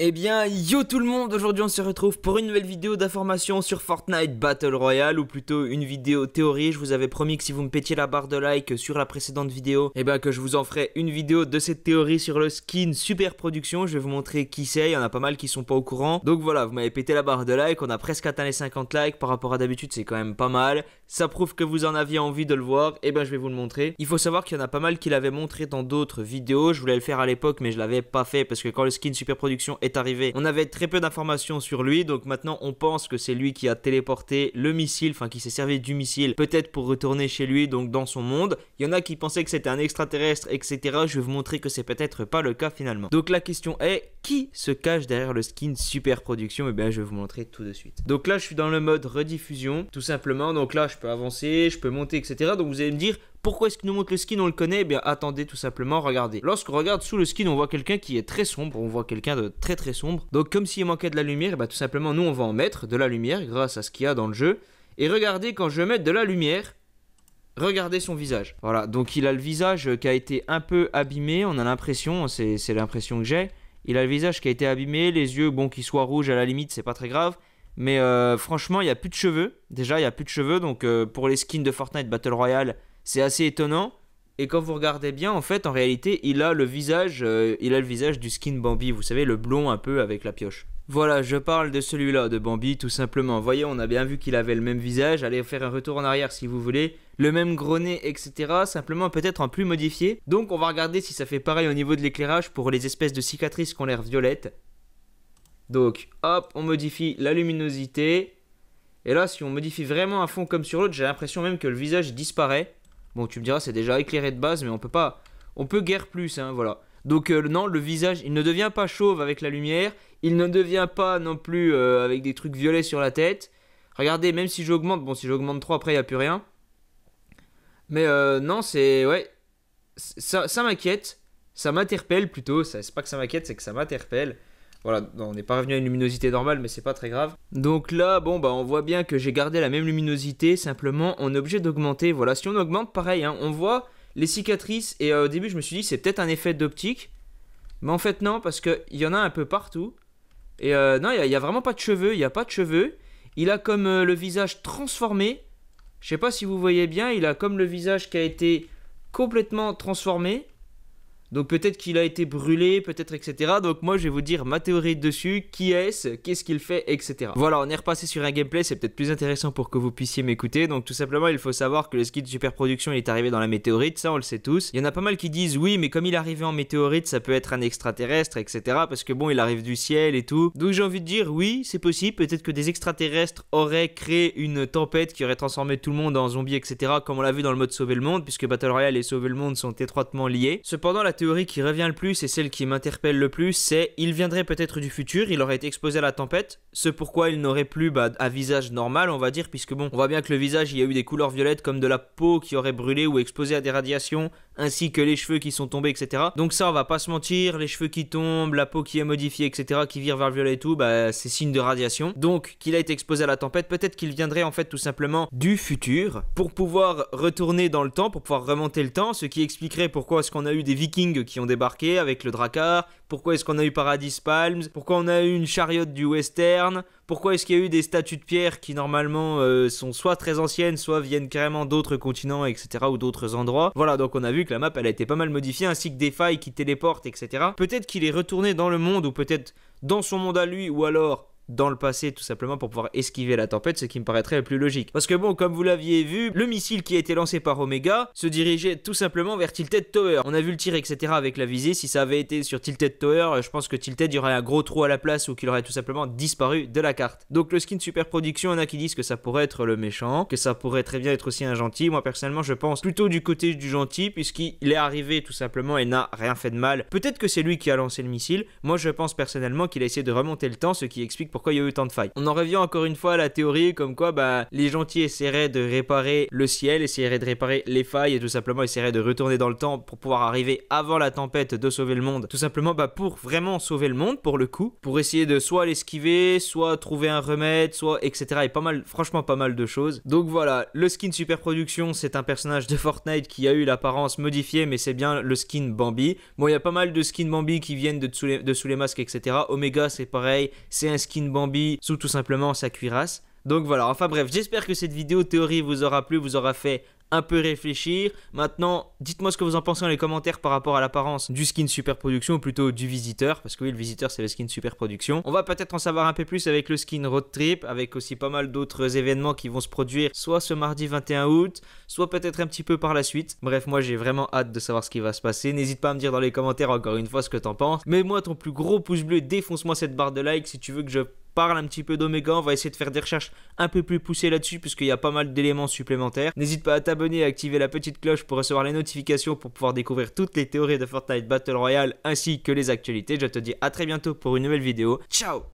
Eh bien, yo tout le monde, aujourd'hui on se retrouve pour une nouvelle vidéo d'information sur Fortnite Battle Royale, ou plutôt une vidéo théorie, je vous avais promis que si vous me pétiez la barre de like sur la précédente vidéo, eh bien que je vous en ferai une vidéo de cette théorie sur le skin Super Production, je vais vous montrer qui c'est, il y en a pas mal qui sont pas au courant, donc voilà, vous m'avez pété la barre de like, on a presque atteint les 50 likes, par rapport à d'habitude c'est quand même pas mal, ça prouve que vous en aviez envie de le voir, et eh ben je vais vous le montrer. Il faut savoir qu'il y en a pas mal qui l'avaient montré dans d'autres vidéos, je voulais le faire à l'époque mais je l'avais pas fait parce que quand le skin Super Production est arrivé, on avait très peu d'informations sur lui, donc maintenant on pense que c'est lui qui a téléporté le missile, enfin qui s'est servi du missile, peut-être pour retourner chez lui, donc dans son monde. Il y en a qui pensaient que c'était un extraterrestre, etc. Je vais vous montrer que c'est peut-être pas le cas finalement. Donc la question est, qui se cache derrière le skin Super Production Et eh bien je vais vous montrer tout de suite. Donc là je suis dans le mode rediffusion, tout simplement. Donc là je avancer, je peux monter, etc. Donc vous allez me dire, pourquoi est-ce qu'il nous montre le skin On le connaît Eh bien, attendez tout simplement, regardez. Lorsqu'on regarde sous le skin, on voit quelqu'un qui est très sombre, on voit quelqu'un de très très sombre. Donc comme s'il manquait de la lumière, eh tout simplement, nous on va en mettre de la lumière grâce à ce qu'il y a dans le jeu. Et regardez, quand je mets de la lumière, Regardez son visage. Voilà, donc il a le visage qui a été un peu abîmé, on a l'impression, c'est l'impression que j'ai. Il a le visage qui a été abîmé, les yeux, bon, qu'ils soient rouges à la limite, c'est pas très grave. Mais euh, franchement, il n'y a plus de cheveux. Déjà, il n'y a plus de cheveux. Donc, euh, pour les skins de Fortnite Battle Royale, c'est assez étonnant. Et quand vous regardez bien, en fait, en réalité, il a le visage, euh, il a le visage du skin Bambi. Vous savez, le blond un peu avec la pioche. Voilà, je parle de celui-là, de Bambi, tout simplement. Voyez, on a bien vu qu'il avait le même visage. Allez faire un retour en arrière si vous voulez. Le même gros nez, etc. Simplement peut-être en plus modifié. Donc on va regarder si ça fait pareil au niveau de l'éclairage pour les espèces de cicatrices qu'on l'air violettes donc, hop, on modifie la luminosité. Et là, si on modifie vraiment un fond comme sur l'autre, j'ai l'impression même que le visage disparaît. Bon, tu me diras, c'est déjà éclairé de base, mais on peut pas... On peut guère plus, hein, voilà. Donc euh, non, le visage, il ne devient pas chauve avec la lumière. Il ne devient pas non plus euh, avec des trucs violets sur la tête. Regardez, même si j'augmente... Bon, si j'augmente 3, après, il n'y a plus rien. Mais euh, non, c'est... Ouais. Ça, ça m'inquiète. Ça m'interpelle plutôt. C'est pas que ça m'inquiète, c'est que ça m'interpelle. Voilà, on n'est pas revenu à une luminosité normale, mais c'est pas très grave. Donc là, bon, bah on voit bien que j'ai gardé la même luminosité, simplement on est obligé d'augmenter. Voilà, si on augmente, pareil, hein, on voit les cicatrices, et euh, au début je me suis dit c'est peut-être un effet d'optique, mais en fait non, parce qu'il y en a un peu partout. Et euh, non, il n'y a, vraiment pas de cheveux, il n'y a pas de cheveux. Il a comme euh, le visage transformé. Je sais pas si vous voyez bien, il a comme le visage qui a été complètement transformé. Donc peut-être qu'il a été brûlé, peut-être etc. Donc moi je vais vous dire ma théorie dessus, qui est-ce, qu'est-ce qu'il fait, etc. Voilà, on est repassé sur un gameplay, c'est peut-être plus intéressant pour que vous puissiez m'écouter. Donc tout simplement il faut savoir que le ski de super est arrivé dans la météorite, ça on le sait tous. Il y en a pas mal qui disent oui mais comme il est arrivé en météorite ça peut être un extraterrestre, etc. Parce que bon il arrive du ciel et tout. Donc j'ai envie de dire oui c'est possible, peut-être que des extraterrestres auraient créé une tempête qui aurait transformé tout le monde en zombie, etc. Comme on l'a vu dans le mode sauver le monde, puisque Battle Royale et sauver le monde sont étroitement liés. Cependant la théorie qui revient le plus et celle qui m'interpelle le plus, c'est il viendrait peut-être du futur, il aurait été exposé à la tempête, ce pourquoi il n'aurait plus bah, un visage normal, on va dire, puisque bon, on voit bien que le visage, il y a eu des couleurs violettes comme de la peau qui aurait brûlé ou exposé à des radiations, ainsi que les cheveux qui sont tombés, etc. Donc ça, on va pas se mentir, les cheveux qui tombent, la peau qui est modifiée, etc., qui vire vers le violet et tout, bah, c'est signe de radiation. Donc, qu'il a été exposé à la tempête, peut-être qu'il viendrait en fait tout simplement du futur, pour pouvoir retourner dans le temps, pour pouvoir remonter le temps, ce qui expliquerait pourquoi est-ce qu'on a eu des vikings qui ont débarqué avec le Drakkar Pourquoi est-ce qu'on a eu Paradis Palms Pourquoi on a eu une chariote du Western Pourquoi est-ce qu'il y a eu des statues de pierre qui normalement euh, sont soit très anciennes, soit viennent carrément d'autres continents, etc. ou d'autres endroits Voilà, donc on a vu que la map elle a été pas mal modifiée, ainsi que des failles qui téléportent, etc. Peut-être qu'il est retourné dans le monde, ou peut-être dans son monde à lui, ou alors dans le passé tout simplement pour pouvoir esquiver la tempête, ce qui me paraîtrait le plus logique. Parce que bon, comme vous l'aviez vu, le missile qui a été lancé par Omega se dirigeait tout simplement vers Tilted Tower. On a vu le tir, etc. avec la visée. Si ça avait été sur Tilted Tower, je pense que Tilted, y aurait un gros trou à la place ou qu'il aurait tout simplement disparu de la carte. Donc le skin Super Production, il y en a qui disent que ça pourrait être le méchant, que ça pourrait très bien être aussi un gentil. Moi personnellement, je pense plutôt du côté du gentil puisqu'il est arrivé tout simplement et n'a rien fait de mal. Peut-être que c'est lui qui a lancé le missile. Moi je pense personnellement qu'il a essayé de remonter le temps, ce qui explique pourquoi il y a eu tant de failles. On en revient encore une fois à la théorie comme quoi bah, les gentils essaieraient de réparer le ciel, essaieraient de réparer les failles et tout simplement essaieraient de retourner dans le temps pour pouvoir arriver avant la tempête de sauver le monde. Tout simplement bah, pour vraiment sauver le monde pour le coup, pour essayer de soit l'esquiver, soit trouver un remède, soit etc. Et pas mal, franchement pas mal de choses. Donc voilà, le skin Super Production, c'est un personnage de Fortnite qui a eu l'apparence modifiée, mais c'est bien le skin Bambi. Bon, il y a pas mal de skins Bambi qui viennent de de sous les masques, etc. Omega, c'est pareil, c'est un skin Bambi sous tout simplement sa cuirasse. Donc voilà, enfin bref, j'espère que cette vidéo théorie vous aura plu, vous aura fait un peu réfléchir. Maintenant, dites-moi ce que vous en pensez dans les commentaires par rapport à l'apparence du skin Super Production, ou plutôt du visiteur, parce que oui, le visiteur c'est le skin Super Production. On va peut-être en savoir un peu plus avec le skin Road Trip, avec aussi pas mal d'autres événements qui vont se produire, soit ce mardi 21 août, soit peut-être un petit peu par la suite. Bref, moi j'ai vraiment hâte de savoir ce qui va se passer. N'hésite pas à me dire dans les commentaires encore une fois ce que t'en penses. Mets-moi ton plus gros pouce bleu, défonce-moi cette barre de like si tu veux que je parle un petit peu d'Omega. On va essayer de faire des recherches un peu plus poussées là-dessus, puisqu'il y a pas mal d'éléments supplémentaires. N'hésite pas à t'abonner et à activer la petite cloche pour recevoir les notifications pour pouvoir découvrir toutes les théories de Fortnite Battle Royale ainsi que les actualités. Je te dis à très bientôt pour une nouvelle vidéo. Ciao